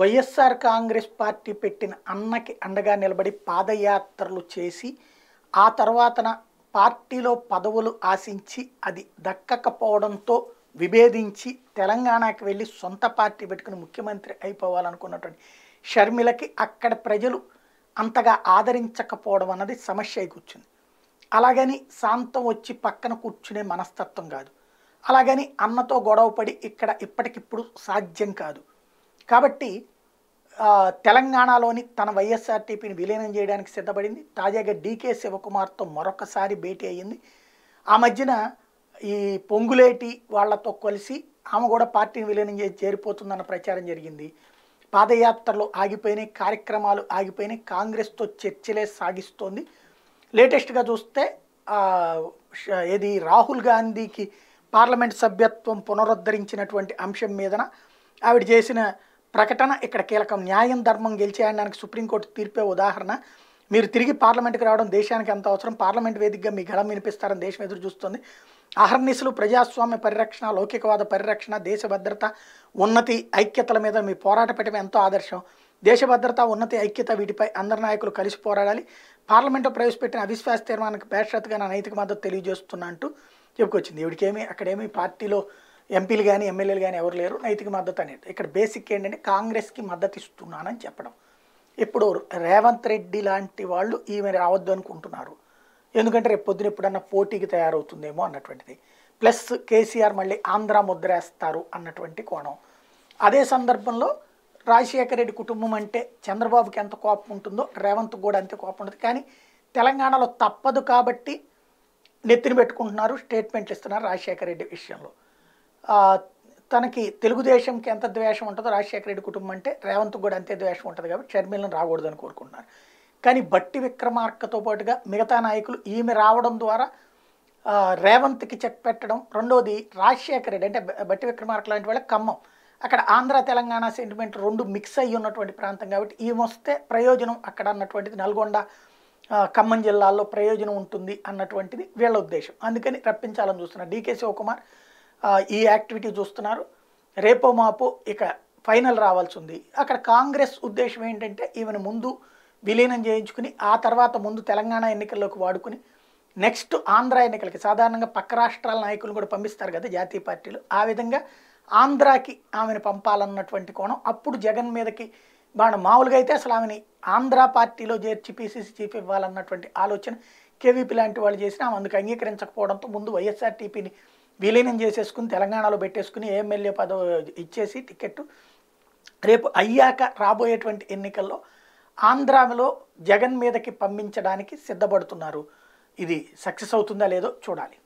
YSR Congress party పెట్టిన అన్నకి అండగా నిలబడి పాదయాత్రలు చేసి ఆ తర్వాతన పార్టీలో పదవులు ఆశించి అది దక్కకపోవడంతో విభేదించి తెలంగాణకి వెళ్ళి సొంత పార్టీ పెట్టుకుని ముఖ్యమంత్రి అయిపోవాలనుకున్నటువంటి షర్మిలకి అక్కడ ప్రజలు అంతగా ఆదరించకపోవడం అన్నది సమస్య కూర్చుంది అలాగని శాంతం వచ్చి పక్కన కూర్చునే మనస్తత్వం కాదు అలాగని అన్నతో గొడవపడి ఇక్కడ ఇప్పటికిప్పుడు సాధ్యం కాదు కాబట్టి తెలంగాణలోని తన వైఎస్ఆర్టీపీని విలీనం చేయడానికి సిద్ధపడింది తాజాగా డీకే శివకుమార్తో మరొకసారి భేటీ అయ్యింది ఆ మధ్యన ఈ పొంగులేటి వాళ్లతో కలిసి ఆమె కూడా పార్టీని విలీనం చేసి చేరిపోతుందన్న ప్రచారం జరిగింది పాదయాత్రలు ఆగిపోయినాయి కార్యక్రమాలు ఆగిపోయినాయి కాంగ్రెస్తో చర్చలే సాగిస్తోంది లేటెస్ట్గా చూస్తే ఏది రాహుల్ గాంధీకి పార్లమెంట్ సభ్యత్వం పునరుద్ధరించినటువంటి అంశం మీదన ఆవిడ చేసిన ప్రకటన ఇక్కడ కీలకం న్యాయం ధర్మం గెలిచేయడానికి సుప్రీంకోర్టు తీర్పే ఉదాహరణ మీరు తిరిగి పార్లమెంట్కి రావడం దేశానికి ఎంత అవసరం పార్లమెంట్ వేదికగా మీ గళం వినిపిస్తారని దేశం ఎదురు చూస్తుంది అహర్నిశలు ప్రజాస్వామ్య పరిరక్షణ లౌకికవాద పరిరక్షణ దేశ భద్రత ఉన్నతి ఐక్యతల మీద మీ పోరాట పెట్టడం ఎంతో ఆదర్శం దేశ భద్రత ఉన్నతి ఐక్యత వీటిపై అందరి నాయకులు కలిసి పోరాడాలి పార్లమెంట్లో ప్రవేశపెట్టిన అవిశ్వాస తీర్మానానికి బేషరత్గా నా నైతిక మద్దతు తెలియజేస్తున్నా అంటూ చెప్పుకొచ్చింది ఇవిడికేమి అక్కడేమి పార్టీలో ఎంపీలు కానీ ఎమ్మెల్యేలు కానీ ఎవరు లేరు నైతిక మద్దతు అనేది ఇక్కడ బేసిక్ ఏంటంటే కాంగ్రెస్కి మద్దతు ఇస్తున్నానని చెప్పడం ఇప్పుడు రేవంత్ రెడ్డి లాంటి వాళ్ళు ఈమె రావద్దు అనుకుంటున్నారు ఎందుకంటే రేపు పొద్దున ఎప్పుడన్నా పోటీకి తయారవుతుందేమో అన్నటువంటిది ప్లస్ కేసీఆర్ మళ్ళీ ఆంధ్ర ముద్రేస్తారు అన్నటువంటి కోణం అదే సందర్భంలో రాజశేఖర రెడ్డి కుటుంబం అంటే చంద్రబాబుకి ఎంత కోపం ఉంటుందో రేవంత్ కూడా అంతే కోపం ఉంటుంది కానీ తెలంగాణలో తప్పదు కాబట్టి నెత్తిన పెట్టుకుంటున్నారు స్టేట్మెంట్లు ఇస్తున్నారు రాజశేఖర రెడ్డి విషయంలో తనకి తెలుగుదేశంకి ఎంత ద్వేషం ఉంటుందో రాజశేఖర రెడ్డి కుటుంబం అంటే రేవంత్ కూడా అంతే ద్వేషం ఉంటుంది కాబట్టి షర్మిలను రాకూడదని కోరుకుంటున్నారు కానీ బట్టి విక్రమార్కతో పాటుగా మిగతా నాయకులు ఈమె రావడం ద్వారా రేవంత్కి చెక్ పెట్టడం రెండోది రాజశేఖర రెడ్డి అంటే బట్టి విక్రమార్క లాంటి వాళ్ళ ఖమ్మం అక్కడ ఆంధ్ర తెలంగాణ సెంటిమెంట్ రెండు మిక్స్ అయ్యి ఉన్నటువంటి ప్రాంతం కాబట్టి ఈమె వస్తే ప్రయోజనం అక్కడ అన్నటువంటిది నల్గొండ ఖమ్మం జిల్లాల్లో ప్రయోజనం ఉంటుంది అన్నటువంటిది వీళ్ళ ఉద్దేశం అందుకని రప్పించాలని చూస్తున్నారు డీకే శివకుమార్ ఈ యాక్టివిటీ చూస్తున్నారు రేపో మాపు ఇక ఫైనల్ రావాల్సి ఉంది అక్కడ కాంగ్రెస్ ఉద్దేశం ఏంటంటే ఈమెను ముందు విలీనం చేయించుకుని ఆ తర్వాత ముందు తెలంగాణ ఎన్నికల్లోకి వాడుకుని నెక్స్ట్ ఆంధ్ర ఎన్నికలకి సాధారణంగా పక్క రాష్ట్రాల నాయకులు కూడా పంపిస్తారు కదా జాతీయ పార్టీలు ఆ విధంగా ఆంధ్రాకి ఆమెను పంపాలన్నటువంటి కోణం అప్పుడు జగన్ మీదకి బాగా మామూలుగా అయితే అసలు ఆమెని ఆంధ్ర పార్టీలో చేర్చి పీసీసీ చీఫ్ ఇవ్వాలన్నటువంటి ఆలోచన కేవీపీ లాంటి వాళ్ళు చేసినా ఆమె అందుకు అంగీకరించకపోవడంతో ముందు వైఎస్ఆర్టీపీని విలీనం చేసేసుకుని తెలంగాణలో పెట్టేసుకుని ఎమ్మెల్యే పదవి ఇచ్చేసి టికెట్ రేపు అయ్యాక రాబోయేటువంటి ఎన్నికల్లో ఆంధ్రాలో జగన్ మీదకి పంపించడానికి సిద్ధపడుతున్నారు ఇది సక్సెస్ అవుతుందా లేదో చూడాలి